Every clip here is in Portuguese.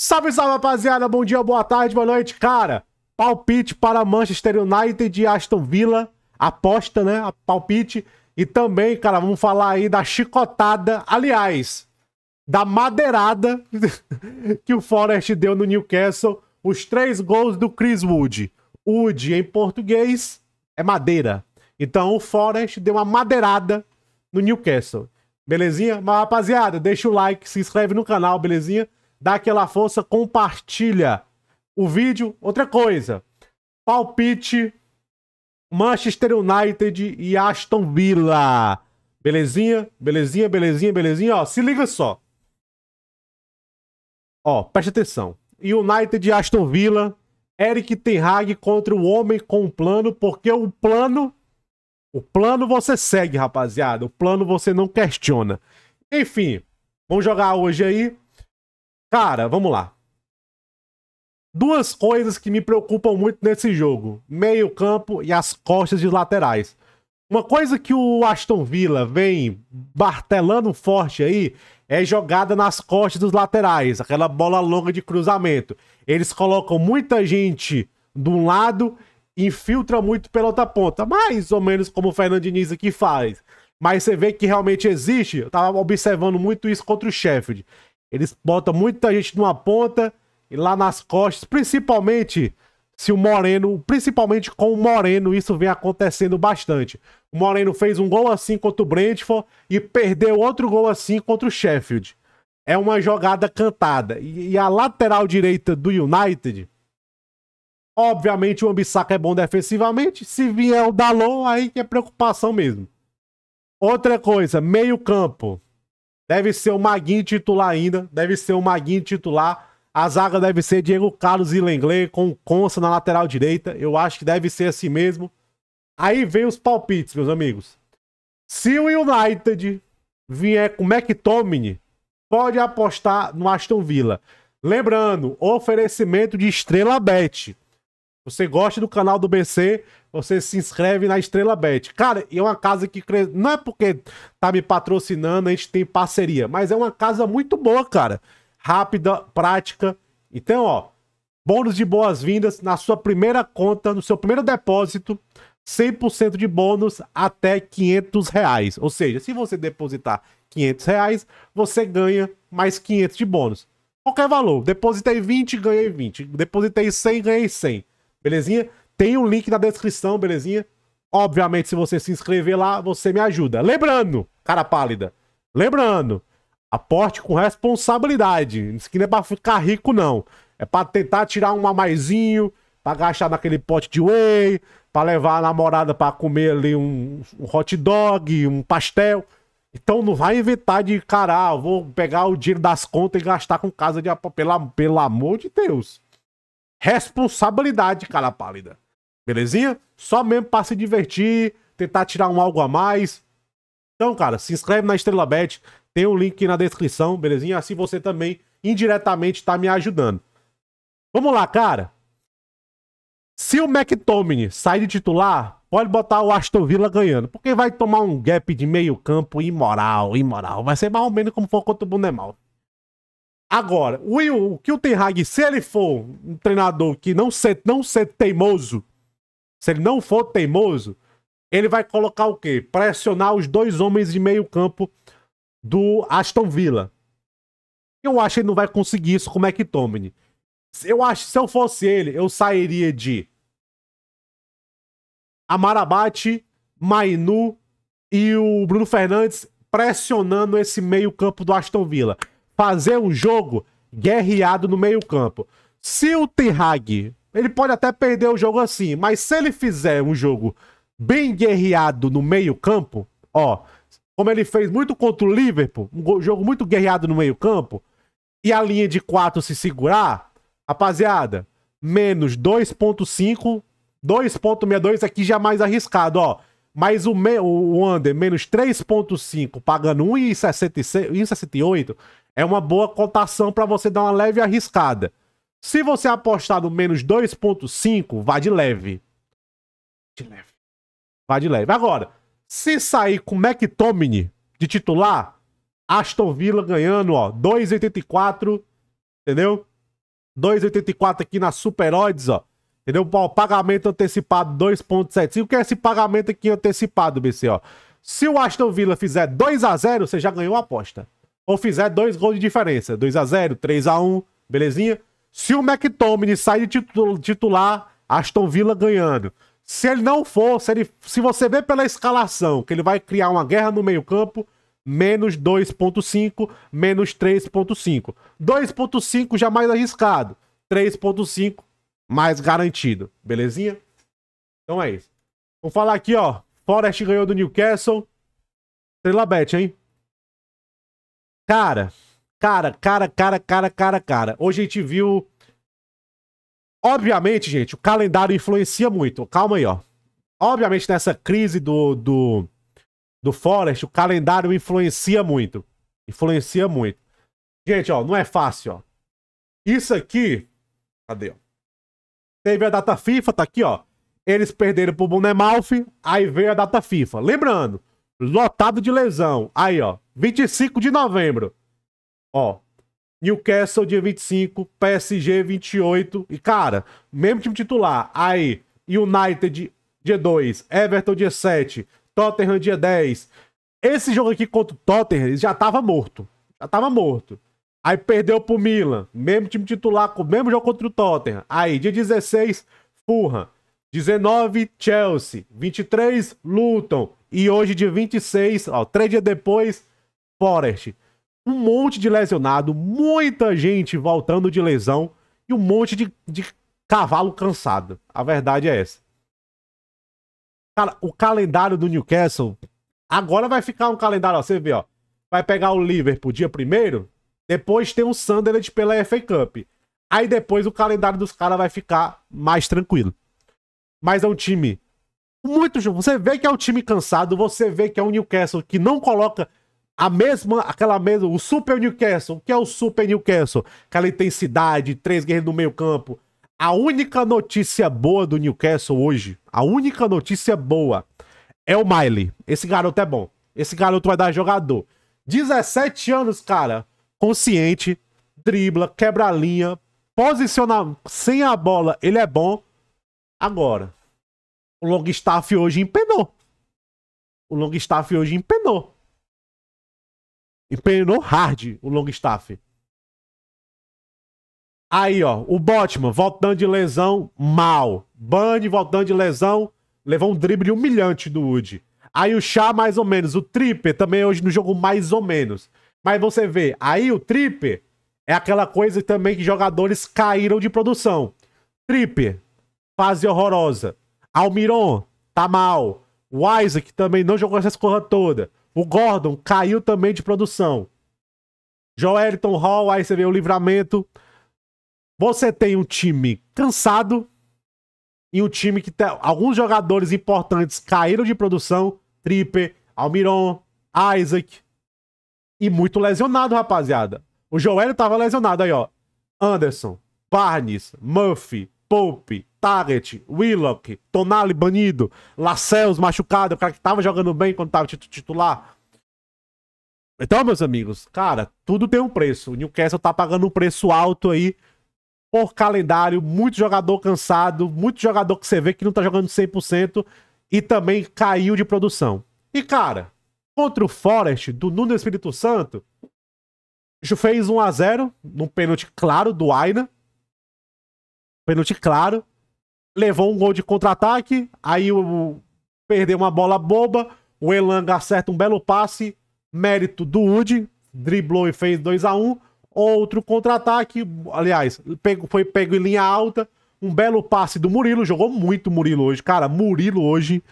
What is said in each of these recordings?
Salve, salve, rapaziada. Bom dia, boa tarde, boa noite. Cara, palpite para Manchester United e Aston Villa. Aposta, né? A palpite. E também, cara, vamos falar aí da chicotada. Aliás, da madeirada que o Forest deu no Newcastle. Os três gols do Chris Wood. Wood, em português, é madeira. Então, o Forest deu uma madeirada no Newcastle. Belezinha? Mas, rapaziada, deixa o like, se inscreve no canal, belezinha? dá aquela força, compartilha o vídeo. Outra coisa, palpite Manchester United e Aston Villa. Belezinha? Belezinha, belezinha, belezinha. Ó, se liga só. Ó, preste atenção. United e Aston Villa. Eric Ten Hag contra o homem com o plano, porque o plano o plano você segue, rapaziada. O plano você não questiona. Enfim, vamos jogar hoje aí. Cara, vamos lá. Duas coisas que me preocupam muito nesse jogo: meio-campo e as costas de laterais. Uma coisa que o Aston Villa vem martelando forte aí é jogada nas costas dos laterais, aquela bola longa de cruzamento. Eles colocam muita gente de um lado, infiltra muito pela outra ponta, mais ou menos como o Fernando aqui faz. Mas você vê que realmente existe, eu tava observando muito isso contra o Sheffield. Eles botam muita gente numa ponta e lá nas costas, principalmente se o Moreno, principalmente com o Moreno, isso vem acontecendo bastante. O Moreno fez um gol assim contra o Brentford e perdeu outro gol assim contra o Sheffield. É uma jogada cantada. E, e a lateral direita do United, obviamente o Ambissaca é bom defensivamente, se vier o Dalot, aí que é preocupação mesmo. Outra coisa, meio campo. Deve ser o Maguinho titular ainda. Deve ser o Maguinho titular. A zaga deve ser Diego Carlos e Lenglet com Consta na lateral direita. Eu acho que deve ser assim mesmo. Aí vem os palpites, meus amigos. Se o United vier com McTominay, pode apostar no Aston Villa. Lembrando, oferecimento de Estrela Bet. Você gosta do canal do BC? você se inscreve na Estrela Bet. Cara, e é uma casa que cre... não é porque tá me patrocinando, a gente tem parceria, mas é uma casa muito boa, cara. Rápida, prática. Então, ó, bônus de boas-vindas na sua primeira conta, no seu primeiro depósito, 100% de bônus até 500 reais. Ou seja, se você depositar 500 reais, você ganha mais 500 de bônus. Qualquer valor. Depositei 20, ganhei 20. Depositei 100, ganhei 100. Belezinha? Tem o um link na descrição, belezinha? Obviamente, se você se inscrever lá, você me ajuda. Lembrando, cara pálida, lembrando, aporte com responsabilidade. Isso aqui não é pra ficar rico, não. É pra tentar tirar um a maisinho, pra gastar naquele pote de whey, pra levar a namorada pra comer ali um, um hot dog, um pastel. Então não vai inventar de cara, ah, vou pegar o dinheiro das contas e gastar com casa de pela pelo amor de Deus. Responsabilidade, cara pálida. Belezinha? Só mesmo pra se divertir, tentar tirar um algo a mais. Então, cara, se inscreve na Estrela Bet, tem o um link aqui na descrição, belezinha? Assim você também indiretamente tá me ajudando. Vamos lá, cara. Se o McTominay sair de titular, pode botar o Aston Villa ganhando, porque vai tomar um gap de meio campo imoral, imoral. Vai ser mais ou menos como for contra o Bundemal. Agora, o, o que o Ten Hag, se ele for um treinador que não ser, não ser teimoso, se ele não for teimoso, ele vai colocar o quê? Pressionar os dois homens de meio campo do Aston Villa. Eu acho que ele não vai conseguir isso com o McTominay. Eu acho que se eu fosse ele, eu sairia de Amarabate, Mainu e o Bruno Fernandes pressionando esse meio campo do Aston Villa. Fazer um jogo guerreado no meio campo. Se o Ten Hag ele pode até perder o jogo assim, mas se ele fizer um jogo bem guerreado no meio-campo, ó, como ele fez muito contra o Liverpool, um jogo muito guerreado no meio-campo, e a linha de 4 se segurar, rapaziada, menos 2.5, 2.62 aqui já é mais arriscado, ó. Mas o, me, o under menos 3.5 pagando 1,68 é uma boa cotação para você dar uma leve arriscada. Se você apostar no menos 2.5, vá de leve. De leve. Vá de leve. Agora, se sair com McTominay de titular, Aston Villa ganhando, ó, 2.84, entendeu? 2.84 aqui na Super Odds, ó. Entendeu? Ó, pagamento antecipado 2.75. O que é esse pagamento aqui antecipado, BC, ó? Se o Aston Villa fizer 2 a 0, você já ganhou a aposta. Ou fizer dois gols de diferença, 2 a 0, 3 a 1, belezinha? Se o McTominay sair de titular, Aston Villa ganhando. Se ele não for, se, ele, se você vê pela escalação que ele vai criar uma guerra no meio-campo, menos 2,5, menos 3,5. 2,5 já mais arriscado. 3,5 mais garantido. Belezinha? Então é isso. Vamos falar aqui, ó. Forest ganhou do Newcastle. Estrela Bet, hein? Cara, Cara, cara, cara, cara, cara, cara. Hoje a gente viu. Obviamente, gente, o calendário influencia muito. Calma aí, ó. Obviamente, nessa crise do, do, do Forest, o calendário influencia muito. Influencia muito. Gente, ó, não é fácil, ó. Isso aqui. Cadê, ó? Teve a data FIFA, tá aqui, ó. Eles perderam pro Bonemalf, aí veio a data FIFA. Lembrando, lotado de lesão. Aí, ó, 25 de novembro. Ó, Newcastle dia 25, PSG 28. E, cara, mesmo time titular. Aí, United dia 2, Everton dia 7, Tottenham dia 10. Esse jogo aqui contra o Tottenham já tava morto. Já tava morto. Aí perdeu pro Milan, mesmo time titular, mesmo jogo contra o Tottenham. Aí, dia 16, Fulham. 19, Chelsea. 23, Luton. E hoje, dia 26, ó, três dias depois, Forest um monte de lesionado, muita gente voltando de lesão e um monte de, de cavalo cansado. A verdade é essa. Cara, o calendário do Newcastle agora vai ficar um calendário, ó, você vê, ó. Vai pegar o Liverpool dia primeiro, depois tem o Sunderland pela FA Cup. Aí depois o calendário dos caras vai ficar mais tranquilo. Mas é um time muito Você vê que é um time cansado, você vê que é um Newcastle que não coloca a mesma, aquela mesma, o Super Newcastle, o que é o Super Newcastle? Aquela intensidade, três guerreiros no meio campo. A única notícia boa do Newcastle hoje, a única notícia boa é o Miley. Esse garoto é bom. Esse garoto vai dar jogador. 17 anos, cara. Consciente, dribla, quebra a linha, posiciona sem a bola, ele é bom. Agora, o Longstaff hoje empenou. O Longstaff hoje empenou. Empenhou hard o Longstaff. Aí, ó, o Botman voltando de lesão, mal. Bunny voltando de lesão, levou um drible humilhante do Wood. Aí o Chá, mais ou menos. O Tripper também hoje no jogo, mais ou menos. Mas você vê, aí o Tripper é aquela coisa também que jogadores caíram de produção. Tripper, fase horrorosa. Almiron, tá mal. O Isaac também não jogou essa escorra toda. O Gordon caiu também de produção. Joelton Hall, aí você vê o livramento. Você tem um time cansado e um time que tem alguns jogadores importantes caíram de produção. Tripper, Almiron, Isaac. E muito lesionado, rapaziada. O Joel tava lesionado aí, ó. Anderson, Barnes, Murphy, Pope, Target, Willock, Tonali banido, Lacels machucado, o cara que tava jogando bem quando tava titular. Então, meus amigos, cara, tudo tem um preço. O Newcastle tá pagando um preço alto aí por calendário, muito jogador cansado, muito jogador que você vê que não tá jogando 100% e também caiu de produção. E, cara, contra o Forest do Nuno Espírito Santo, fez 1 a 0 num pênalti claro do Aina. Pênalti claro. Levou um gol de contra-ataque. Aí o, o, perdeu uma bola boba. O Elanga acerta um belo passe. Mérito do Udi. Driblou e fez 2 a 1 um. Outro contra-ataque. Aliás, pego, foi pego em linha alta. Um belo passe do Murilo. Jogou muito Murilo hoje. Cara, Murilo hoje.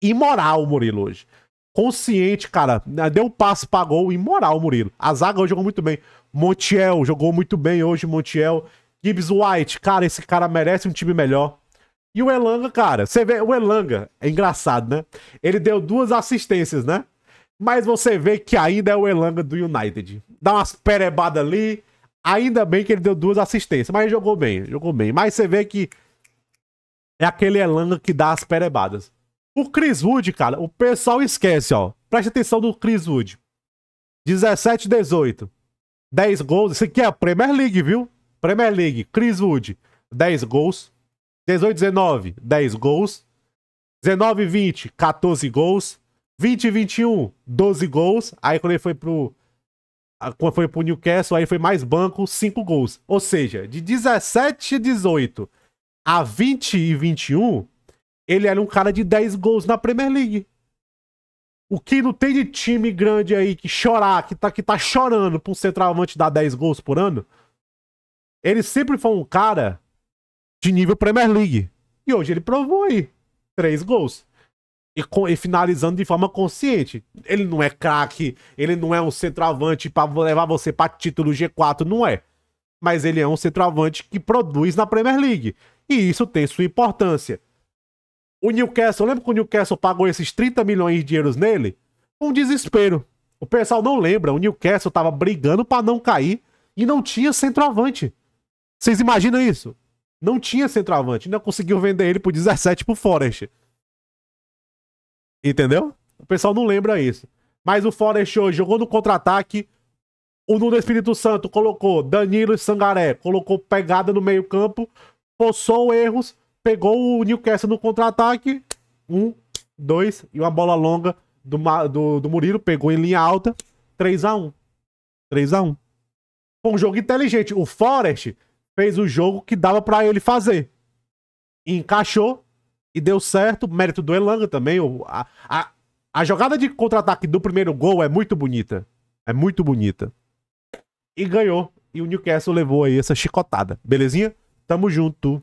Imoral, Murilo hoje consciente, cara. Deu o passe, pagou, imoral, Murilo. A zaga hoje jogou muito bem. Montiel jogou muito bem hoje, Montiel. Gibbs White, cara, esse cara merece um time melhor. E o Elanga, cara, você vê, o Elanga, é engraçado, né? Ele deu duas assistências, né? Mas você vê que ainda é o Elanga do United. Dá umas perebadas ali. Ainda bem que ele deu duas assistências, mas jogou bem, jogou bem. Mas você vê que é aquele Elanga que dá as perebadas. O Chris Wood, cara, o pessoal esquece, ó. Preste atenção do Chris Wood. 17, 18. 10 gols. Isso aqui é a Premier League, viu? Premier League, Chris Wood, 10 gols. 18, 19, 10 gols. 19, 20, 14 gols. 20, 21, 12 gols. Aí quando ele foi pro. Ah, quando foi pro Newcastle, aí foi mais banco, 5 gols. Ou seja, de 17 18 a 20 e 21, ele era um cara de 10 gols na Premier League. O que não tem de time grande aí que chorar, que tá, que tá chorando pra um centroavante dar 10 gols por ano? Ele sempre foi um cara de nível Premier League. E hoje ele provou aí. Três gols. E, com, e, finalizando de forma consciente. Ele não é craque, ele não é um centroavante para levar você para título G4, não é. Mas ele é um centroavante que produz na Premier League. E isso tem sua importância. O Newcastle, lembra que o Newcastle pagou esses 30 milhões de euros nele? Um desespero. O pessoal não lembra, o Newcastle tava brigando para não cair e não tinha centroavante. Vocês imaginam isso? Não tinha centroavante, ainda conseguiu vender ele por 17 pro Forest. Entendeu? O pessoal não lembra isso. Mas o Forest hoje jogou no contra-ataque. O Nuno Espírito Santo colocou Danilo e Sangaré, colocou pegada no meio-campo, forçou erros, pegou o Newcastle no contra-ataque. Um, dois, e uma bola longa do, do, do Murilo, pegou em linha alta. 3 a 1 3 a 1 Foi um jogo inteligente. O Forest fez o jogo que dava para ele fazer. E encaixou e deu certo. Mérito do Elanga também. A, a, a jogada de contra-ataque do primeiro gol é muito bonita. É muito bonita. E ganhou. E o Newcastle levou aí essa chicotada. Belezinha? Tamo junto.